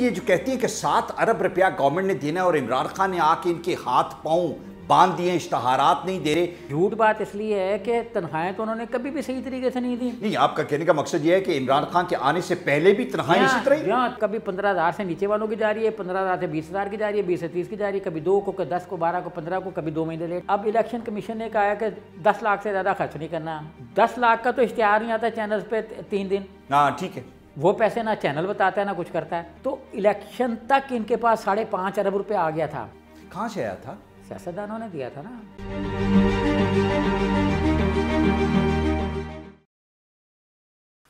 ये जो कहती है कि सात अरब रुपया गवर्नमेंट ने देना और इमरान खान ने आके इनके हाथ पाऊँ बांध दिए इश्तहारात नहीं दे रहे झूठ बात इसलिए है कि तनख्वाहें तो उन्होंने कभी भी सही तरीके से नहीं दी नहीं आपका कहने का मकसद यह है कि इमरान खान के आने से पहले भी तनख्वाहें इसी तरह यहाँ कभी पंद्रह हज़ार से नीचे वालों की जा रही है पंद्रह हज़ार से बीस हज़ार की जा रही है बीस से तीस की जा रही है कभी दो को दस को बारह को पंद्रह को कभी दो महीने लेट अब इलेक्शन कमीशन ने कहा है कि दस लाख से ज़्यादा खर्च नहीं करना दस लाख का तो इश्तेहार नहीं आता चैनल पे तीन दिन हाँ ठीक है वो पैसे ना चैनल बताता है ना कुछ करता है तो इलेक्शन तक इनके पास साढ़े पाँच अरब रुपये आ गया था कहाँ से आया था सियासतदानों ने दिया था ना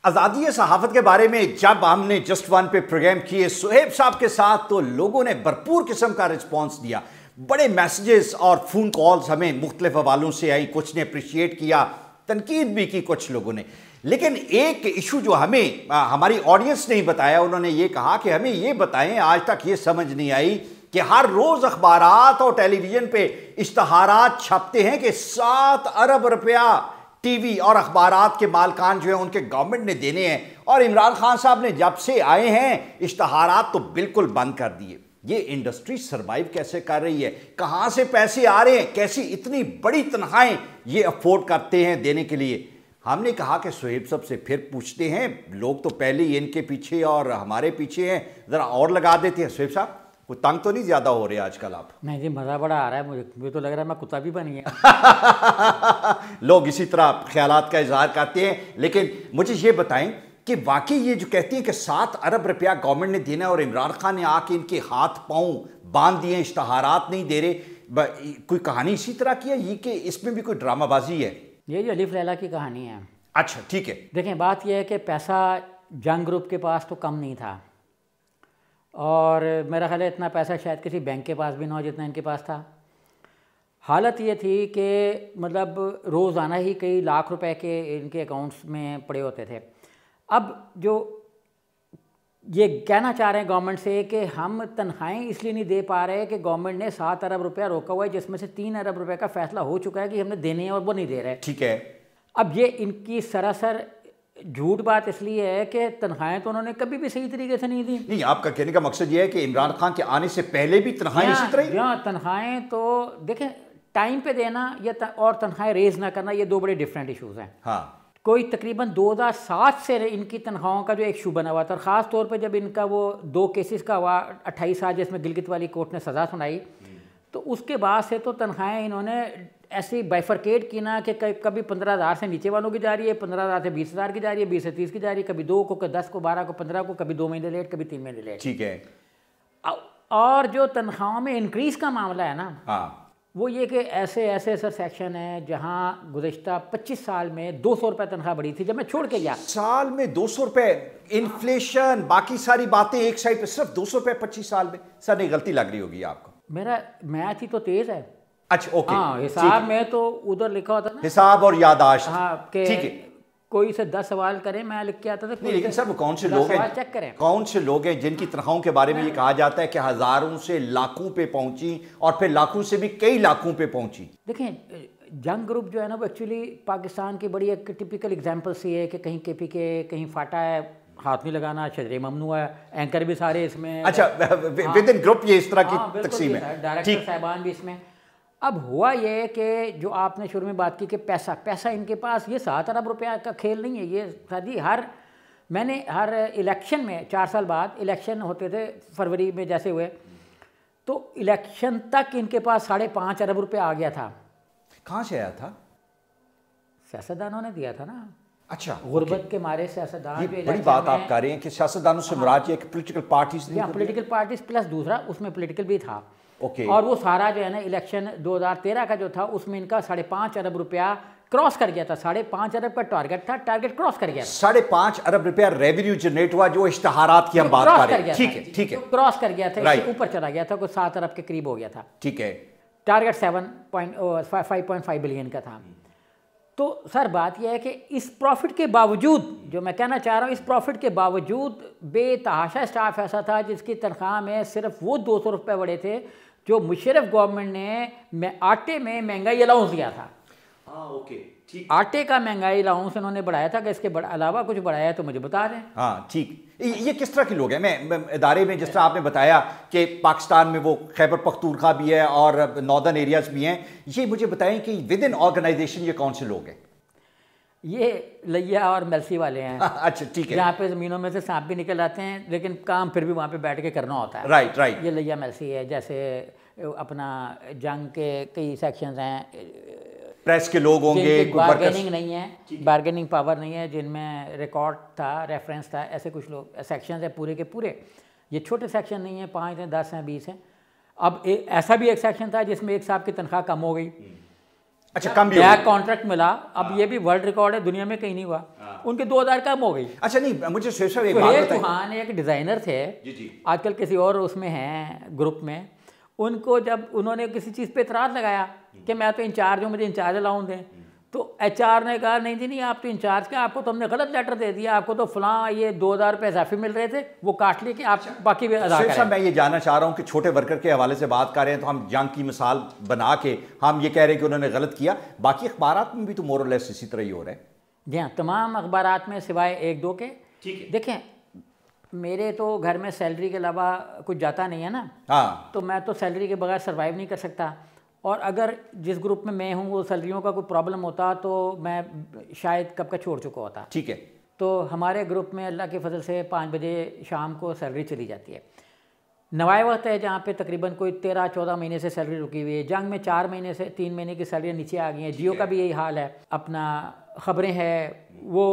आज़ादी सहाफ़त के बारे में जब हमने जस्ट वन पे प्रोग्राम किए सुहेब साहब के साथ तो लोगों ने भरपूर किस्म का रिस्पॉन्स दिया बड़े मैसेजेस और फ़ोन कॉल्स हमें मुख्तलिफ हवालों से आई कुछ ने अप्रिशिएट किया तनकीद भी की कुछ लोगों ने लेकिन एक इशू जो हमें हमारी ऑडियंस ने ही बताया उन्होंने ये कहा कि हमें ये बताएं आज तक ये समझ नहीं आई कि हर रोज अखबार और टेलीविजन पे इश्तहारात छपते हैं कि सात अरब रुपया टीवी और अखबार के मालकान जो है उनके गवर्नमेंट ने देने हैं और इमरान खान साहब ने जब से आए हैं इश्तहारात तो बिल्कुल बंद कर दिए ये इंडस्ट्री सरवाइव कैसे कर रही है कहाँ से पैसे आ रहे हैं कैसी इतनी बड़ी तनख्वाहें ये अफोर्ड करते हैं देने के लिए हमने कहा कि सोहेब सब से फिर पूछते हैं लोग तो पहले ही इनके पीछे और हमारे पीछे हैं ज़रा और लगा देते हैं सोहेब साहब वो तंग तो नहीं ज़्यादा हो रहे आजकल आप नहीं जी मज़ा बड़ा आ रहा है मुझे मुझे तो लग रहा है मैं कुत्ता भी बन गया लोग इसी तरह ख्याल का इजहार करते हैं लेकिन मुझे ये बताएं कि वाकई ये जो कहती हैं कि सात अरब रुपया गवर्नमेंट ने देना और इमरान खान ने आके इनके हाथ पाँव बांध दिए इश्तहारात नहीं दे रहे कोई कहानी इसी तरह की है ये कि इसमें भी कोई ड्रामाबाजी है ये जो अलीफ लैला की कहानी है अच्छा ठीक है देखें बात यह है कि पैसा जंग ग्रुप के पास तो कम नहीं था और मेरा ख्याल है इतना पैसा शायद किसी बैंक के पास भी ना हो जितना इनके पास था हालत ये थी कि मतलब रोज़ाना ही कई लाख रुपए के इनके अकाउंट्स में पड़े होते थे अब जो ये कहना चाह रहे हैं गवर्नमेंट से कि हम तनख्वाहें इसलिए नहीं दे पा रहे कि गवर्नमेंट ने सात अरब रुपया रोका हुआ है जिसमें से तीन अरब रुपये का फैसला हो चुका है कि हमने देने हैं और वो नहीं दे रहे ठीक है अब ये इनकी सरासर झूठ बात इसलिए है कि तनख्वाहें तो उन्होंने कभी भी सही तरीके से नहीं दी नहीं आपका कहने का मकसद ये है कि इमरान खान के आने से पहले भी तनख्वाहें इसी तरह हाँ तनख्वाहें तो देखें टाइम पे देना या और तनख्वाहें रेज ना करना ये दो बड़े डिफरेंट इशूज़ हैं हाँ कोई तकरीबन 2007 से इनकी तनख्वाहों का जो एक शू बना हुआ था और ख़ास तौर पर जब इनका वो दो केसेस का हुआ अट्ठाईस साल जिसमें गिलगित वाली कोर्ट ने सज़ा सुनाई तो उसके बाद से तो तनख्वाहें इन्होंने ऐसी बाइफरकेट की ना कि कभी पंद्रह हज़ार से नीचे वालों की जा रही है पंद्रह हज़ार से बीस हज़ार की जा रही है बीस से तीस की जा रही है कभी दो को कभी दस को बारह को पंद्रह को कभी दो महीने लेट कभी तीन महीने लेट ठीक है और जो तनख्वाहों में इंक्रीज़ का मामला है ना हाँ वो ये कि ऐसे ऐसे सर सेक्शन है जहाँ गुजशत 25 साल में दो सौ रुपये तनख्वाह बढ़ी थी जब मैं छोड़ के गया साल में दो सौ रुपये इन्फ्लेशन बाकी सारी बातें एक साइड पे सिर्फ दो सौ रुपये पच्चीस साल में सर नहीं गलती लग रही होगी आपको मेरा मैथ ही तो तेज़ है अच्छा ओके हाँ, हिसाब में तो उधर लिखा होता हिसाब और यादाश्त हाँ ठीक है कोई से दस सवाल करें मैं लिख के आता था नहीं लेकिन सर कौन से लोग हैं चेक करें कौन से लोग हैं जिनकी तनख्वाहों के बारे में ये कहा जाता है कि हज़ारों से लाखों पे पहुंची और फिर लाखों से भी कई लाखों पे पहुंची देखें जंग ग्रुप जो है ना वो एक्चुअली पाकिस्तान की बड़ी एक टिपिकल एग्जाम्पल सी है कि कहीं के पी के कहीं फाटा है हाथ नहीं लगाना शजरे अच्छा, ममनू है एंकर भी सारे इसमें अच्छा विद इन ग्रुप ये इस तरह की हाँ, तकसीम है डायरेक्टर साहबान भी इसमें अब हुआ यह कि जो आपने शुरू में बात की कि पैसा पैसा इनके पास ये सात अरब रुपया का खेल नहीं है ये शादी हर मैंने हर इलेक्शन में चार साल बाद इलेक्शन होते थे फरवरी में जैसे हुए तो इलेक्शन तक इनके पास साढ़े पाँच अरब रुपया आ गया था कहाँ से आया था सियासतदानों ने दिया था ना अच्छा गुर्बत के मारे सियासतदान बड़ी बात आप कह रहे हैं कि सियासतदानों से हाँ। मुराद ये political parties political parties plus दूसरा उसमें पॉलिटिकल भी था ओके okay. और वो सारा जो है ना इलेक्शन 2013 का जो था उसमें इनका साढ़े पाँच अरब रुपया क्रॉस कर गया था साढ़े पाँच अरब का टारगेट था टारगेट क्रॉस कर गया साढ़े पाँच अरब रुपया रेवेन्यू जनरेट हुआ जो इश्तहारात की हम बात कर रहे हैं ठीक है ठीक है क्रॉस कर गया था ऊपर चला गया था कुछ सात अरब के करीब हो गया था ठीक है target seven point five point five billion का था तो सर बात यह है कि इस प्रॉफिट के बावजूद जो मैं कहना चाह रहा हूँ इस प्रॉफिट के बावजूद बेतहाशा स्टाफ ऐसा था जिसकी तनख्वाह में सिर्फ वो दो सौ रुपये बढ़े थे जो मुशरफ गवर्नमेंट ने आटे में महंगाई अलाउंस दिया था हाँ ओके ठीक आटे का महंगाई अलाउंस उन्होंने बढ़ाया था इसके अलावा कुछ बढ़ाया तो मुझे बता दें हाँ ठीक ये किस तरह के लोग हैं मैं इदारे में जिस तरह आपने बताया कि पाकिस्तान में वो खैबर पख्तूरखा भी है और नॉर्दर्न एरियाज भी हैं ये मुझे बताएं कि विद इन ऑर्गेनाइजेशन ये कौन से लोग हैं ये लैया और मेलसी वाले हैं अच्छा ठीक है यहाँ पे ज़मीनों में से सांप भी निकल आते हैं लेकिन काम फिर भी वहाँ पे बैठ के करना होता है राइट राइट ये लैया मेलसी है जैसे अपना जंग के कई सेक्शंस हैं प्रेस के लोग होंगे बार्गेनिंग नहीं है बार्गेनिंग पावर नहीं है जिनमें रिकॉर्ड था रेफरेंस था ऐसे कुछ लोग सेक्शन है पूरे के पूरे ये छोटे सेक्शन नहीं है पाँच हैं दस हैं बीस हैं अब ए, ऐसा भी एक सेक्शन था जिसमें एक साहब की तनख्वाह कम हो गई हम्म। अच्छा कम भी नया कॉन्ट्रैक्ट मिला अब हाँ। ये भी वर्ल्ड रिकॉर्ड है दुनिया में कहीं नहीं हुआ हाँ। उनके दो हजार कम हो गई अच्छा नहीं मुझे एक बात एक डिज़ाइनर थे आजकल किसी और उसमें हैं ग्रुप में उनको जब उन्होंने किसी चीज़ पे इतराज़ लगाया कि मैं तो इंचार्ज हूँ मुझे इंचार्ज अलाउन दें तो एच ने कहा नहीं जी नहीं आप तो इंचार्ज के आपको तो हमने गलत लेटर दे दिया आपको तो फलां ये दो हज़ार रुपये इजाफे मिल रहे थे वो काट लिए कि आप अच्छा। बाकी भी अदा करें मैं ये जानना चाह रहा हूँ कि छोटे वर्कर के हवाले से बात कर रहे हैं तो हम जंग की मिसाल बना के हम ये कह रहे हैं कि उन्होंने गलत किया बाकी अखबार में भी तो मोरलेस इसी तरह ही हो रहे हैं जी हाँ तमाम अखबार में सिवाए एक दो के देखें मेरे तो घर में सैलरी के अलावा कुछ जाता नहीं है ना हाँ तो मैं तो सैलरी के बगैर सर्वाइव नहीं कर सकता और अगर जिस ग्रुप में मैं हूँ वो सैलरियों का कोई प्रॉब्लम होता तो मैं शायद कब का छोड़ चुका होता ठीक है तो हमारे ग्रुप में अल्लाह के फजल से पाँच बजे शाम को सैलरी चली जाती है नवाए वक्त है जहाँ पे तकरीबन कोई तेरह चौदह महीने से सैलरी रुकी हुई है जंग में चार महीने से तीन महीने की सैलरी नीचे आ गई है जियो का भी यही हाल है अपना खबरें है वो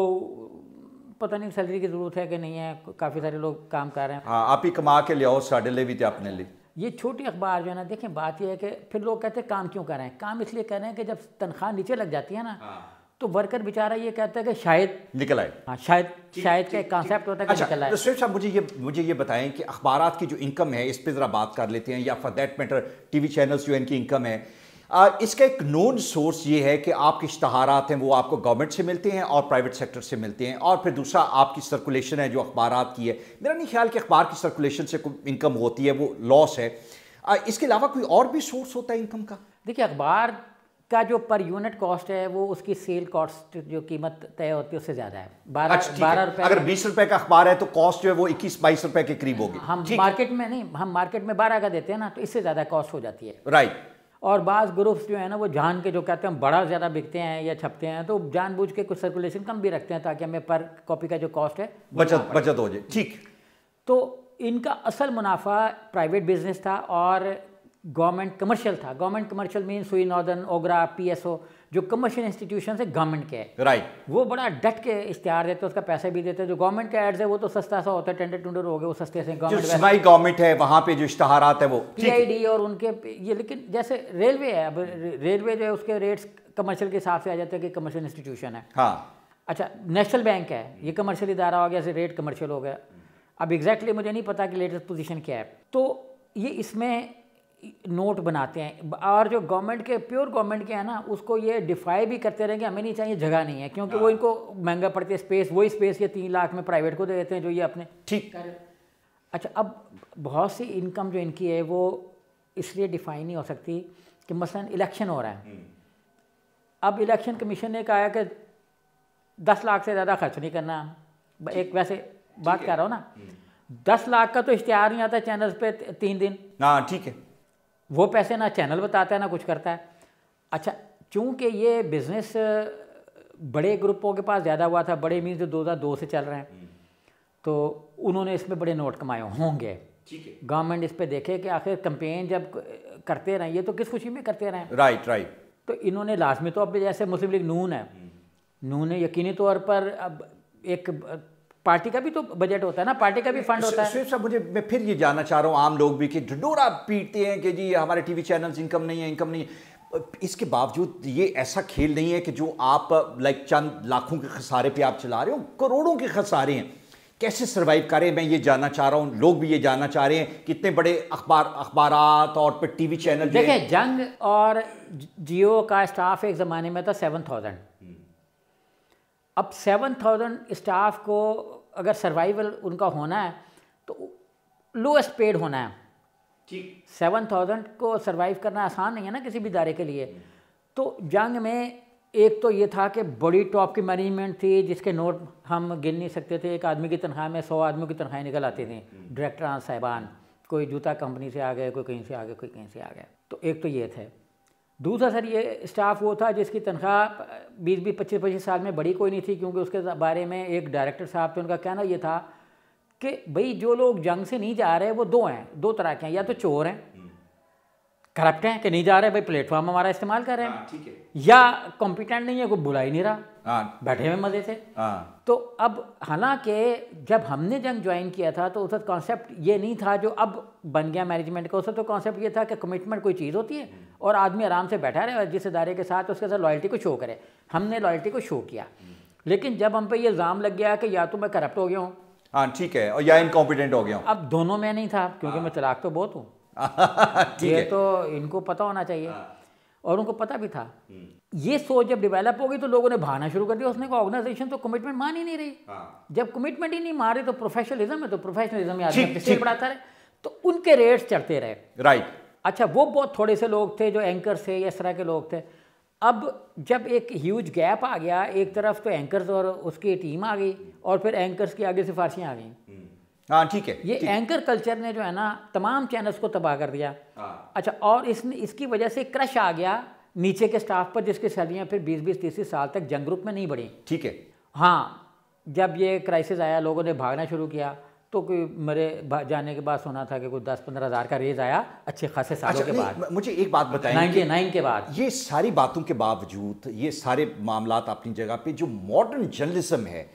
पता नहीं सैलरी की जरूरत है कि नहीं है काफ़ी सारे लोग काम कर रहे हैं हाँ आप ही कमा के लियाओ साढ़े लिए भी थे अपने लिए ये छोटी अखबार जो है ना देखें बात ये है कि फिर लोग कहते हैं काम क्यों कर रहे हैं काम इसलिए कर रहे हैं कि जब तनख्वाह नीचे लग जाती है ना हाँ। तो वर्कर बेचारा ये कहता है कि शायद निकल आए हाँ शायद शायद का एक कॉन्सेप्ट होता है कि अच्छा, निकल आए तो मुझे ये मुझे ये बताएं कि अखबार की जो इनकम है इस पर ज़रा बात कर लेते हैं या for that matter TV channels जो इनकी इनकम है इसका एक नोन सोर्स ये है कि आपके इश्तहारात हैं वो आपको गवर्नमेंट से मिलते हैं और प्राइवेट सेक्टर से मिलते हैं और फिर दूसरा आपकी सर्कुलेशन है जो अखबार की है मेरा नहीं ख्याल कि अखबार की सर्कुलेशन से इनकम होती है वो लॉस है इसके अलावा कोई और भी सोर्स होता है इनकम का देखिए अखबार का जो पर यूनिट कॉस्ट है वो उसकी सेल कॉस्ट जो कीमत तय होती है उससे ज़्यादा है बारह अच्छा, बारह रुपये अगर बीस रुपए का अखबार है तो कॉस्ट जो है वो इक्कीस बाईस रुपए के करीब होगी हम मार्केट में नहीं हम मार्केट में बारह का देते हैं ना तो इससे ज़्यादा कॉस्ट हो जाती है राइट और बाज़ ग्रुप्स जो है ना वो जान के जो कहते हैं बड़ा ज़्यादा बिकते हैं या छपते हैं तो जानबूझ के कुछ सर्कुलेशन कम भी रखते हैं ताकि हमें पर कॉपी का जो कॉस्ट है बचत बचत हो जाए ठीक तो इनका असल मुनाफा प्राइवेट बिजनेस था और गवर्नमेंट कमर्शियल था government commercial mean Sui northern OGRA P जो कमर्शियल इंस्टीट्यूशन है गवर्नमेंट के राइट right. वो बड़ा डट के इश्तेहार देते हैं उसका पैसे भी देते हैं जो गवर्नमेंट के एड्स है वो तो सस्ता सा होता है टेंडर टूंडर हो गए वो सस्ते से गवर्नमेंट गवर्नमेंट है वहाँ पे जो इश्तहारात है वो पी और उनके ये लेकिन जैसे रेलवे है अब रेलवे जो है उसके रेट्स कमर्शियल के हिसाब से आ जाते हैं कि कमर्शियल इंस्टीट्यूशन है हाँ। अच्छा नेशनल बैंक है ये कमर्शियल इदारा हो गया रेट कमर्शियल हो गया अब एग्जैक्टली मुझे नहीं पता कि लेटेस्ट पोजीशन क्या है तो ये इसमें नोट बनाते हैं और जो गवर्नमेंट के प्योर गवर्नमेंट के हैं ना उसको ये डिफाई भी करते रहेंगे हमें नहीं चाहिए जगह नहीं है क्योंकि वो हाँ। इनको महंगा पड़ती है स्पेस वही स्पेस ये तीन लाख में प्राइवेट को दे देते हैं जो ये अपने ठीक कर अच्छा अब बहुत सी इनकम जो इनकी है वो इसलिए डिफाइन नहीं हो सकती कि मसलन इलेक्शन हो रहा है हम्म। अब इलेक्शन कमीशन ने कहा कि दस लाख से ज़्यादा खर्च नहीं करना एक वैसे बात कर रहा हूँ ना हम्म। दस लाख का तो इश्तेहार नहीं आता चैनल पे तीन दिन हाँ ठीक है वो पैसे ना चैनल बताता है ना कुछ करता है अच्छा चूँकि ये बिज़नेस बड़े ग्रुपों के पास ज़्यादा हुआ था बड़े मीन जो दो हज़ार दो से चल रहे हैं हम्म। तो उन्होंने इसमें बड़े नोट कमाए होंगे गवर्नमेंट इस पर देखे कि आखिर कंपेन जब करते रहें ये तो किस खुशी में करते रहें राइट राइट तो इन्होंने लाजमी तो अब जैसे मुस्लिम लीग नून है हम्म। नून ने यकीनी तौर पर अब एक पार्टी का भी तो बजट होता है ना पार्टी का भी फंड होता है साहब मुझे मैं फिर ये जानना चाह रहा हूँ आम लोग भी कि ढडोरा पीटते हैं कि जी हमारे टीवी चैनल्स इनकम नहीं है इनकम नहीं इसके बावजूद ये ऐसा खेल नहीं है कि जो आप लाइक चंद लाखों के खसारे पे आप चला रहे हो करोड़ों के खसारे हैं कैसे सर्वाइव करें मैं ये जानना चाह रहा हूँ लोग भी ये जानना चाह रहे हैं कितने बड़े अखबार अखबारात और पर टीवी चैनल देखें जंग और जियो का स्टाफ एक ज़माने में था सेवन थाउजेंड अब सेवन थाउजेंड स्टाफ को अगर सर्वाइवल उनका होना है तो लोएस्ट पेड होना है ठीक सेवन थाउजेंड को सर्वाइव करना आसान नहीं है ना किसी भी दायरे के लिए तो जंग में एक तो ये था कि बड़ी टॉप की मैनेजमेंट थी जिसके नोट हम गिन नहीं सकते थे एक आदमी की तनख्वाह में सौ आदमियों की तनख्वाही निकल आती थी डायरेक्टर हम्म। साहिबान कोई जूता कंपनी से आ गए कोई कहीं से आ गए कोई कहीं से आ गए तो एक तो ये थे दूसरा सर ये स्टाफ वो था जिसकी तनख्वाह बीस बीस पच्चीस पच्चीस साल में बड़ी कोई नहीं थी क्योंकि उसके बारे में एक डायरेक्टर साहब थे उनका कहना ये था कि भाई जो लोग जंग से नहीं जा रहे वो दो हैं दो तरह के हैं या तो चोर हैं करप्ट हैं कि नहीं जा रहे भाई प्लेटफॉर्म हमारा इस्तेमाल कर रहे हैं हाँ, ठीक है या कॉम्पिटेंट नहीं है कोई बुला ही नहीं रहा हाँ। बैठे हुए मजे से हाँ। तो अब हालांकि जब हमने जंग ज्वाइन किया था तो उस कॉन्सेप्ट ये नहीं था जो अब बन गया मैनेजमेंट का उस तो कॉन्सेप्ट ये था कि कमिटमेंट कोई चीज़ होती है हम्म। और आदमी आराम से बैठा रहे जिस इदारे के साथ उसके साथ लॉयल्टी को शो करे हमने लॉयल्टी को शो किया हम्म। लेकिन जब हम पे ये इल्ज़ाम लग गया कि या तो मैं करप्ट हो गया हूँ हाँ ठीक है और या इनकॉम्पिटेंट हो गया हूँ अब दोनों में नहीं था क्योंकि मैं तलाक तो बहुत हूँ ये तो इनको पता होना चाहिए हाँ। और उनको पता भी था हम्म। ये सोच जब डेवलप गई तो लोगों ने भाना शुरू कर दिया उसने कहा ऑर्गेनाइजेशन तो कमिटमेंट मान ही नहीं रही हाँ। जब कमिटमेंट ही नहीं मारे रही तो प्रोफेशनलिज्म है तो प्रोफेशनलिज्म बढ़ाता रहे तो उनके रेट्स चढ़ते रहे राइट अच्छा वो बहुत थोड़े से लोग थे जो एंकर थे इस तरह के लोग थे अब जब एक ह्यूज गैप आ गया एक तरफ तो एंकर्स और उसकी टीम आ गई और फिर एंकर्स की आगे सिफारशियाँ आ गई हाँ ठीक है ये एंकर कल्चर ने जो है ना तमाम चैनल्स को तबाह कर दिया हाँ। अच्छा और इसने इसकी वजह से क्रश आ गया नीचे के स्टाफ पर जिसकी सैलरियाँ फिर बीस बीस तीस साल तक जंग ग्रुप में नहीं बढ़ी ठीक है हाँ जब ये क्राइसिस आया लोगों ने भागना शुरू किया तो कोई मेरे जाने के बाद सुना था कि कोई दस पंद्रह हज़ार का रेज आया अच्छे खासे सालों अच्छा, के बाद मुझे एक बात बताएं नाइनटी नाइन के बाद ये सारी बातों के बावजूद ये सारे मामला अपनी जगह पे जो मॉडर्न जर्नलिज्म है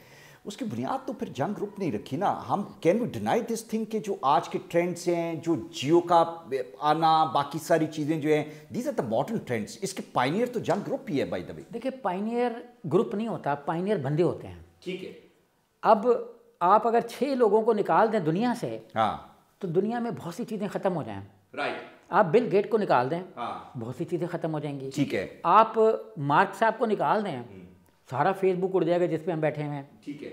उसकी बुनियाद तो फिर जंग ग्रुप नहीं रखी ना हम can we deny this thing के जो आज के ट्रेंड्स हैं जो जियो का आना बाकी सारी चीज़ें जो हैं these are the modern trends इसके पाइनियर तो जंग ग्रुप ही है बाई द वे देखिए पाइनियर ग्रुप नहीं होता पाइनियर बंदे होते हैं ठीक है अब आप अगर छः लोगों को निकाल दें दुनिया से हाँ तो दुनिया में बहुत सी चीज़ें ख़त्म हो जाएँ राइट आप बिल गेट को निकाल दें हाँ बहुत सी चीज़ें ख़त्म हो जाएंगी ठीक है आप मार्क साहब को निकाल दें सारा फेसबुक उड़ जाएगा जिसपे हम बैठे हुए हैं ठीक है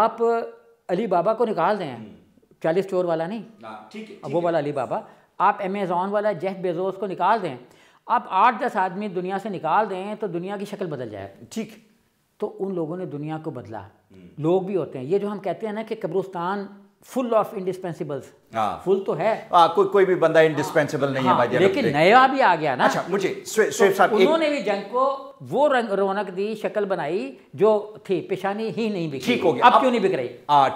आप अली बाबा को निकाल दें चालीस हम्म। स्टोर वाला नहीं ठीक है वो वाला अली बाबा आप अमेज़ोन वाला जेफ बेजोस को निकाल दें आप आठ दस आदमी दुनिया से निकाल दें तो दुनिया की शक्ल बदल जाए ठीक तो उन लोगों ने दुनिया को बदला हम्म। लोग भी होते हैं ये जो हम कहते हैं ना कि कब्रुस्तान फुल ऑफ इंडिस्पेंसिबल फुल तो है आ, हाँ, को, कोई भी बंदा इंडिस्पेंसिबल हाँ, नहीं हाँ, है भाई लेकिन नया भी आ गया ना अच्छा मुझे स्वे, स्वे, तो साहब उन्होंने एक... भी जंग को वो रंग रौनक दी शक्ल बनाई जो थी पेशानी ही नहीं बिक ठीक हो गया अब क्यों नहीं बिक रही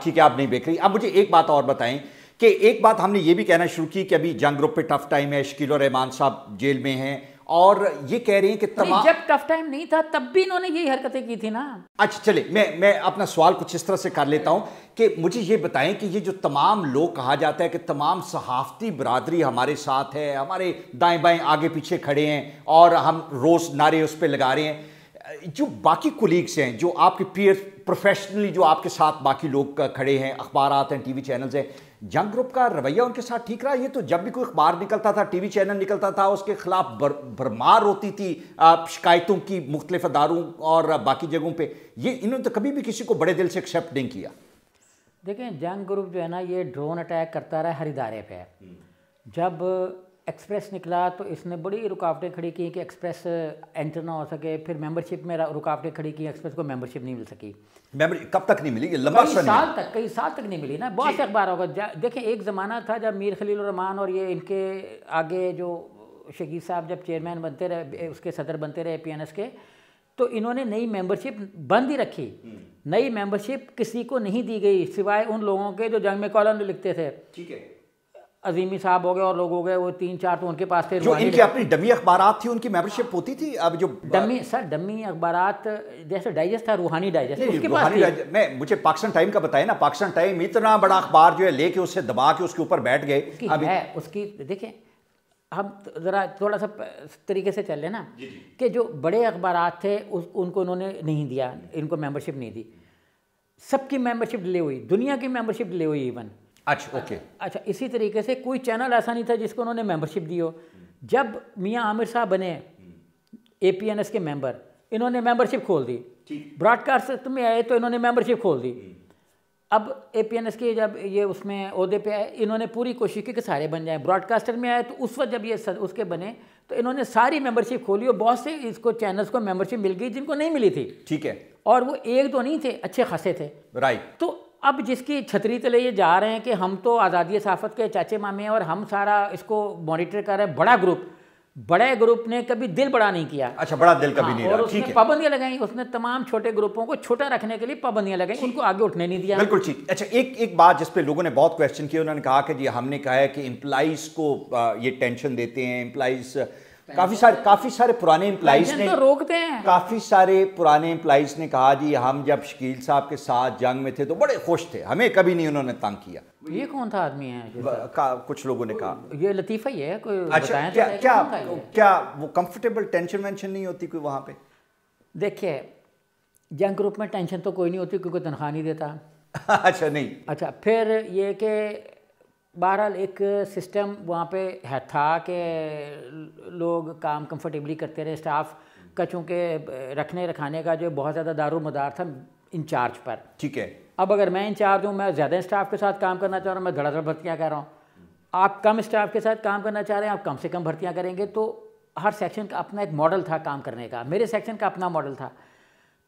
ठीक है आप नहीं बिक रही अब मुझे एक बात और बताएं कि एक बात हमने ये भी कहना शुरू की कि अभी जंग ग्रुप पे टफ टाइम है शकील रहमान साहब जेल में हैं और ये कह रही हैं कि तमाम जब टफ टाइम नहीं था तब भी इन्होंने यही हरकतें की थी ना अच्छा चले मैं मैं अपना सवाल कुछ इस तरह से कर लेता हूँ कि मुझे ये बताएं कि ये जो तमाम लोग कहा जाता है कि तमाम सहाफ़ती बरदरी हमारे साथ है हमारे दाएं बाएं आगे पीछे खड़े हैं और हम रोज़ नारे उस पर लगा रहे हैं जो बाकी कोलीग्स हैं जो आपके पीयर प्रोफेशनली जो आपके साथ बाकी लोग खड़े हैं अखबार हैं टी वी चैनल्स हैं जंग ग्रुप का रवैया उनके साथ ठीक रहा ये तो जब भी कोई अखबार निकलता था टीवी चैनल निकलता था उसके खिलाफ बर, बरमार होती थी शिकायतों की मुख्तलिफ अदारों और बाकी जगहों पर ये इन्होंने तो कभी भी किसी को बड़े दिल से एक्सेप्ट नहीं किया देखें जंग ग्रुप जो है ना ये ड्रोन अटैक करता रहा हर इदारे पर हम्म। जब एक्सप्रेस निकला तो इसने बड़ी रुकावटें खड़ी की कि एक्सप्रेस एंटर ना हो सके फिर मेंबरशिप में रुकावटें खड़ी की एक्सप्रेस को मेंबरशिप नहीं मिल सकी मेंबर कब तक नहीं मिली ये लंबा कई साल तक कई साल तक नहीं मिली ना बहुत से अखबार होगा देखें एक ज़माना था जब मीर खलील रहमान और ये इनके आगे जो शकीर साहब जब चेयरमैन बनते रहे उसके सदर बनते रहे पी के तो इन्होंने नई मेंबरशिप बंद ही रखी हम्म। नई मेंबरशिप किसी को नहीं दी गई सिवाय उन लोगों के जो जंग में कॉलम लिखते थे ठीक है अजीमी साहब हो गए और लोग हो गए वो तीन चार तो उनके पास थे जो इनकी अपनी डमी अखबार थी उनकी मेंबरशिप होती थी अब जो डमी सर डमी अखबार जैसे डाइजेस्ट था रूहानी डाइजेस्ट उसके रूहानी पास मैं मुझे पाकिस्तान टाइम का बताया ना पाकिस्तान टाइम इतना बड़ा अखबार जो है लेके उससे दबा के उसके ऊपर बैठ गए है उसकी देखें हम ज़रा थोड़ा सा तरीके से चल रहे ना कि जो बड़े अखबार थे उनको उन्होंने नहीं दिया इनको मेंबरशिप नहीं दी सबकी मेंबरशिप डिले हुई दुनिया की मेंबरशिप डिले हुई इवन अच्छा ओके हाँ। अच्छा इसी तरीके से कोई चैनल ऐसा नहीं था जिसको उन्होंने मेंबरशिप दी हो जब मियाँ आमिर साहब बने ए पी एन एस के मेंबर इन्होंने मेंबरशिप खोल दी ब्रॉडकास्ट में आए तो इन्होंने मेंबरशिप खोल दी हम्म। अब ए पी एन एस के जब ये उसमें अहदे पे आए इन्होंने पूरी कोशिश की कि सारे बन जाएं ब्रॉडकास्टर में आए तो उस वक्त जब ये उसके बने तो इन्होंने सारी मेंबरशिप खोली और बहुत से इसको चैनल्स को मेंबरशिप मिल गई जिनको नहीं मिली थी ठीक है और वो एक दो नहीं थे अच्छे खासे थे राइट तो अब जिसकी छतरी तले ये जा रहे हैं कि हम तो आज़ादी सहाफ़त के चाचे मामे हैं और हम सारा इसको मॉनिटर कर रहे हैं बड़ा ग्रुप बड़े ग्रुप ने कभी दिल बड़ा नहीं किया अच्छा बड़ा दिल कभी हाँ, नहीं और उसने पाबंदियां लगाई उसने तमाम छोटे ग्रुपों को छोटा रखने के लिए पाबंदियां लगाई उनको आगे उठने नहीं दिया बिल्कुल ठीक अच्छा एक एक बात जिस पे लोगों ने बहुत क्वेश्चन किया उन्होंने कहा कि जी हमने कहा है कि इम्प्लाइज को ये टेंशन देते हैं इम्प्लाइज़ काफी सारे काफी सारे पुराने एम्प्लाइज ने तो रोकते हैं काफी सारे पुराने एम्प्लाइज ने कहा जी हम जब शकील साहब के साथ जंग में थे तो बड़े खुश थे हमें कभी नहीं उन्होंने तंग किया ये कौन था आदमी है का, कुछ लोगों ने कहा ये लतीफा ही है कोई अच्छा तो क्या क्या क्या क्या वो कंफर्टेबल टेंशन वेंशन नहीं होती कोई वहाँ पे देखिए जंग ग्रुप में टेंशन तो कोई नहीं होती क्योंकि तनख्वाह नहीं देता अच्छा नहीं अच्छा फिर ये कि बहरहाल एक सिस्टम वहाँ पे है था कि लोग काम कंफर्टेबली करते रहे स्टाफ का चूँकि रखने रखाने का जो बहुत ज़्यादा मदार था इंचार्ज पर ठीक है अब अगर मैं इंचार्ज हूँ मैं ज़्यादा स्टाफ के साथ काम करना चाह रहा हूँ मैं धड़ाधड़ भर्तियाँ कर रहा हूँ आप कम स्टाफ के साथ काम करना चाह रहे हैं आप कम से कम भर्तियाँ करेंगे तो हर सेक्शन का अपना एक मॉडल था काम करने का मेरे सेक्शन का अपना मॉडल था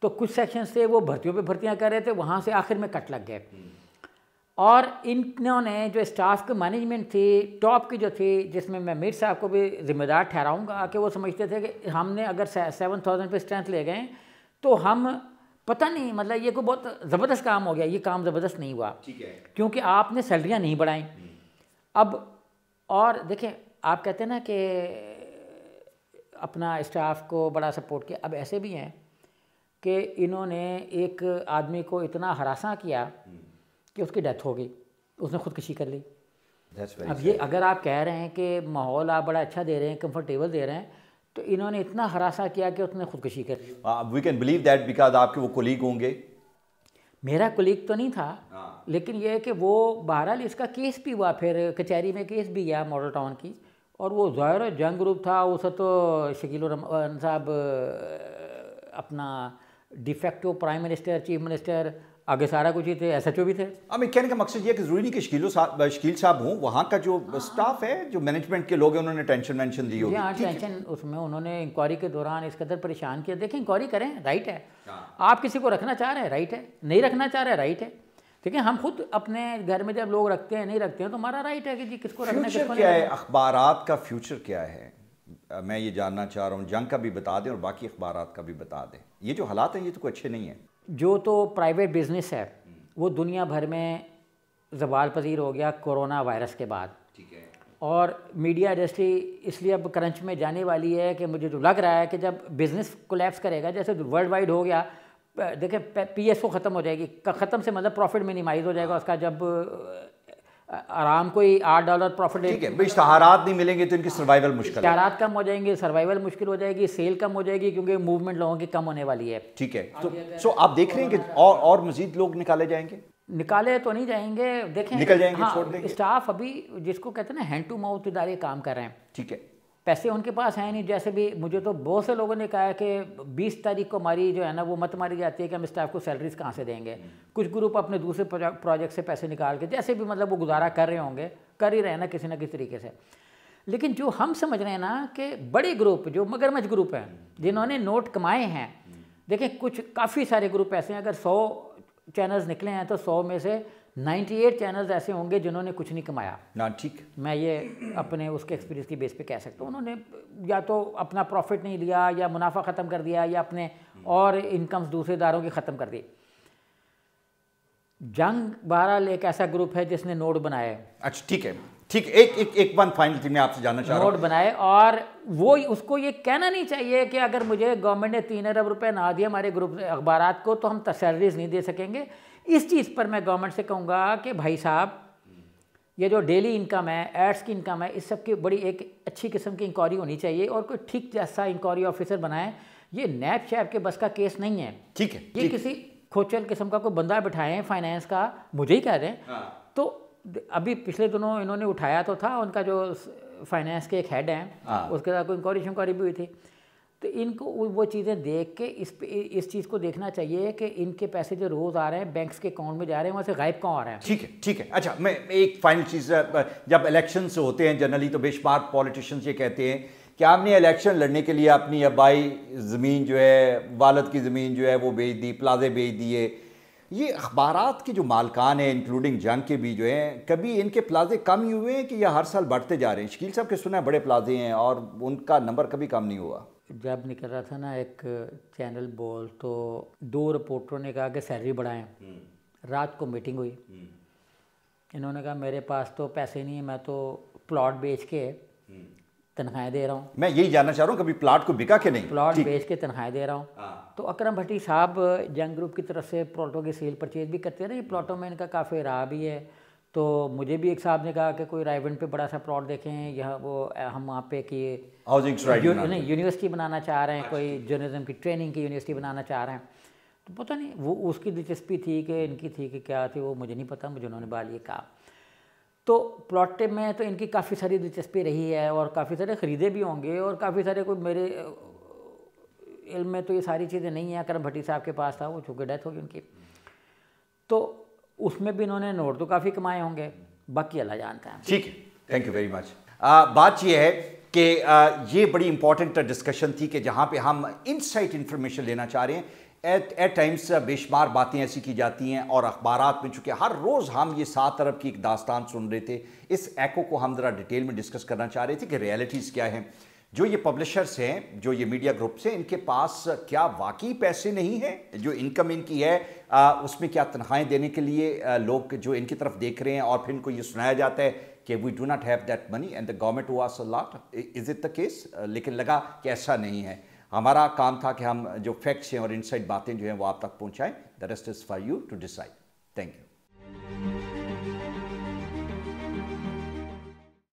तो कुछ सेक्शन से वो भर्तियों पर भर्तियाँ कर रहे थे वहाँ से आखिर में कट लग गए और इन्होंने जो स्टाफ के मैनेजमेंट थे टॉप के जो थे जिसमें मैं मीर साहब को भी ज़िम्मेदार ठहराऊंगा कि वो समझते थे कि हमने अगर सेवन थाउजेंड पर स्ट्रेंथ ले गए तो हम पता नहीं मतलब ये कोई बहुत ज़बरदस्त काम हो गया ये काम ज़बरदस्त नहीं हुआ ठीक है क्योंकि आपने सैलरियाँ नहीं बढ़ाई हम्म। अब और देखें आप कहते हैं ना कि अपना स्टाफ को बड़ा सपोर्ट किया अब ऐसे भी हैं कि इन्होंने एक आदमी को इतना हरासा किया हम्म। कि उसकी डेथ हो गई उसने खुदकशी कर ली अब ये अगर आप कह रहे हैं कि माहौल आप बड़ा अच्छा दे रहे हैं कंफर्टेबल दे रहे हैं तो इन्होंने इतना हरासा किया कि उसने खुदकशी कर ली we can believe that because आपके वो कोलीग होंगे मेरा कोलीग तो नहीं था आ. हाँ। लेकिन यह है कि वो बहरहाल इसका केस भी हुआ फिर कचहरी में केस भी गया मॉडल टाउन की और वो ज़ाहिर जंग ग्रुप था उस तो शकील साहब uh, अपना de facto prime minister chief minister आगे सारा कुछ ही थे एस एच ओ भी थे अब मैं कहने का मकसद ये कि जरूरी नहीं कि शकील साहब शकील साहब हूँ वहाँ का जो हाँ। स्टाफ है जो मैनेजमेंट के लोग हैं उन्होंने टेंशन वेंशन दी होगी हाँ टेंशन उसमें उन्होंने इंक्वायरी के दौरान इस कदर परेशान किया देखें इंक्वायरी करें राइट है हाँ। आप किसी को रखना चाह रहे हैं राइट है नहीं रखना चाह रहे हैं राइट है ठीक है हम खुद अपने घर में जब लोग रखते हैं नहीं रखते हैं तो हमारा राइट है कि जी किसको रखना क्या है अखबार का फ्यूचर क्या है मैं ये जानना चाह रहा हूँ जंग का भी बता दें और बाकी अखबार का भी बता दें ये जो हालात हैं ये तो कोई अच्छे नहीं है जो तो प्राइवेट बिजनेस है वो दुनिया भर में जवाल पजीर हो गया कोरोना वायरस के बाद ठीक है और मीडिया इंडस्ट्री इसलिए अब करंच में जाने वाली है कि मुझे जो लग रहा है कि जब बिज़नेस कोलेप्स करेगा जैसे वर्ल्ड वाइड हो गया देखें पी एस ओ ख़त्म हो जाएगी ख़त्म से मतलब प्रॉफिट मिनिमाइज हो जाएगा हाँ। उसका जब आराम को ही आठ डॉलर प्रॉफिट ठीक है इश्तहारात नहीं मिलेंगे तो इनकी सर्वाइवल मुश्किल इश्तहारात कम हो जाएंगे सर्वाइवल मुश्किल हो जाएगी सेल कम हो जाएगी क्योंकि मूवमेंट लोगों की कम होने वाली है ठीक है तो सो आप देख रहे हैं कि और और मजीद लोग निकाले जाएंगे निकाले तो नहीं जाएंगे देखें निकल जाएंगे हाँ, स्टाफ अभी जिसको कहते हैं ना हैंड टू माउथ इधारे काम कर रहे हैं ठीक है पैसे उनके पास हैं नहीं जैसे भी मुझे तो बहुत से लोगों ने कहा है कि 20 तारीख को हमारी जो है ना वो मत मारी जाती है कि हम स्टाफ को सैलरीज कहाँ से देंगे हम्म। कुछ ग्रुप अपने दूसरे प्रोजेक्ट से पैसे निकाल के जैसे भी मतलब वो गुजारा कर रहे होंगे कर ही रहे ना किसी ना किसी तरीके से लेकिन जो हम समझ रहे हैं ना कि बड़े ग्रुप जो मगरमच ग्रुप हैं जिन्होंने नोट कमाए हैं हम्म। देखें कुछ काफ़ी सारे ग्रुप ऐसे हैं अगर सौ चैनल्स निकले हैं तो सौ में से 98 चैनल्स ऐसे होंगे जिन्होंने कुछ नहीं कमाया ना ठीक मैं ये अपने उसके एक्सपीरियंस की बेस पे कह सकता हूँ उन्होंने या तो अपना प्रॉफिट नहीं लिया या मुनाफा ख़त्म कर दिया या अपने हम्म। और इनकम्स दूसरे दारों की ख़त्म कर दी जंग बहरहाल एक ऐसा ग्रुप है जिसने नोट बनाए अच्छा ठीक है ठीक एक एक एक बात फाइनल थी मैं आपसे जानना चाह रहा हूँ नोट बनाए और वो उसको ये कहना नहीं चाहिए कि अगर मुझे गवर्नमेंट ने तीन अरब रुपए ना दिए हमारे ग्रुप अखबार को तो हम सैलरीज नहीं दे सकेंगे इस चीज़ पर मैं गवर्नमेंट से कहूँगा कि भाई साहब ये जो डेली इनकम है एड्स की इनकम है इस सब की बड़ी एक अच्छी किस्म की इंक्वायरी होनी चाहिए और कोई ठीक जैसा इंक्वायरी ऑफिसर बनाए ये नैब शैब के बस का केस नहीं है ठीक है ये किसी खोचल किस्म का कोई बंदा बिठाए हैं फाइनेंस का मुझे ही कह रहे हैं हाँ। तो अभी पिछले दिनों इन्होंने उठाया तो था उनका जो फाइनेंस के एक हेड हैं हाँ। उसके साथ कोई इंक्वायरी शंक्वायरी भी हुई थी तो इनको वो चीज़ें देख के इस इस चीज़ को देखना चाहिए कि इनके पैसे जो रोज़ आ रहे हैं बैंक्स के अकाउंट में जा रहे हैं वहाँ से गायब कौन आ रहे हैं ठीक है ठीक है अच्छा मैं एक फाइनल चीज़ जब इलेक्शन होते हैं जनरली तो बेशमार पॉलिटिशियंस ये कहते हैं कि आपने इलेक्शन लड़ने के लिए अपनी अबाई ज़मीन जो है वालद की ज़मीन जो है वो बेच दी प्लाजे बेच दिए ये अखबार के जो मालकान हैं इंक्लूडिंग जंग के भी जो हैं कभी इनके प्लाजे कम ही हुए हैं कि यह हर साल बढ़ते जा रहे हैं शकील साहब के सुना है बड़े प्लाजे हैं और उनका नंबर कभी कम नहीं हुआ जब निकल रहा था ना एक चैनल बोल तो दो रिपोर्टरों ने कहा कि सैलरी बढ़ाएं हम्म। रात को मीटिंग हुई हम्म। इन्होंने कहा मेरे पास तो पैसे नहीं है मैं तो प्लॉट बेच के हम्म। तनख्वाहें दे रहा हूँ मैं यही जानना चाह रहा हूँ कभी प्लाट को बिका के नहीं प्लाट बेच के तनख्वाहें दे रहा हूँ हाँ। तो अक्रम भट्टी साहब जंग ग्रुप की तरफ से प्लॉटों की सेल परचेज भी करते रहे प्लॉटों में इनका काफ़ी रहा भी है तो मुझे भी एक साहब ने कहा कि कोई रायवन पे बड़ा सा प्लॉट देखें हैं यह वो हम वहाँ पे कि नहीं यूनिवर्सिटी बनाना चाह रहे हैं कोई जर्नलिज्म की ट्रेनिंग की यूनिवर्सिटी बनाना चाह रहे हैं तो पता नहीं वो उसकी दिलचस्पी थी कि इनकी थी कि क्या थी वो मुझे नहीं पता मुझे उन्होंने बाल ये कहा तो प्लॉट में तो इनकी काफ़ी सारी दिलचस्पी रही है और काफ़ी सारे ख़रीदे भी होंगे और काफ़ी सारे कोई मेरे इल्म में तो ये सारी चीज़ें नहीं हैं करम भट्टी साहब के पास था वो चूँकि डेथ होगी उनकी तो उसमें भी इन्होंने नोट तो काफ़ी कमाए होंगे बाकी अल्लाह जानता है ठीक है थैंक यू वेरी मच बात यह है कि ये बड़ी इंपॉर्टेंट डिस्कशन थी कि जहाँ पे हम इनसाइट इंफॉर्मेशन लेना चाह रहे हैं एट एट टाइम्स बेशुमार बातें ऐसी की जाती हैं और अखबार में चूँकि हर रोज़ हम ये सात अरब की एक दास्तान सुन रहे थे इस एको को हम ज़रा डिटेल में डिस्कस करना चाह रहे थे कि रियलिटीज़ क्या हैं जो ये पब्लिशर्स हैं जो ये मीडिया ग्रुप्स हैं इनके पास क्या वाकई पैसे नहीं हैं जो इनकम इनकी है उसमें क्या तनख्वाहें देने के लिए लोग जो इनकी तरफ देख रहे हैं और फिर इनको ये सुनाया जाता है कि we do not have that money and the government a lot is it the case लेकिन लगा कि ऐसा नहीं है हमारा काम था कि हम जो फैक्ट्स हैं और इनसाइड बातें जो हैं वो आप तक पहुँचाएँ the rest is for you to decide thank you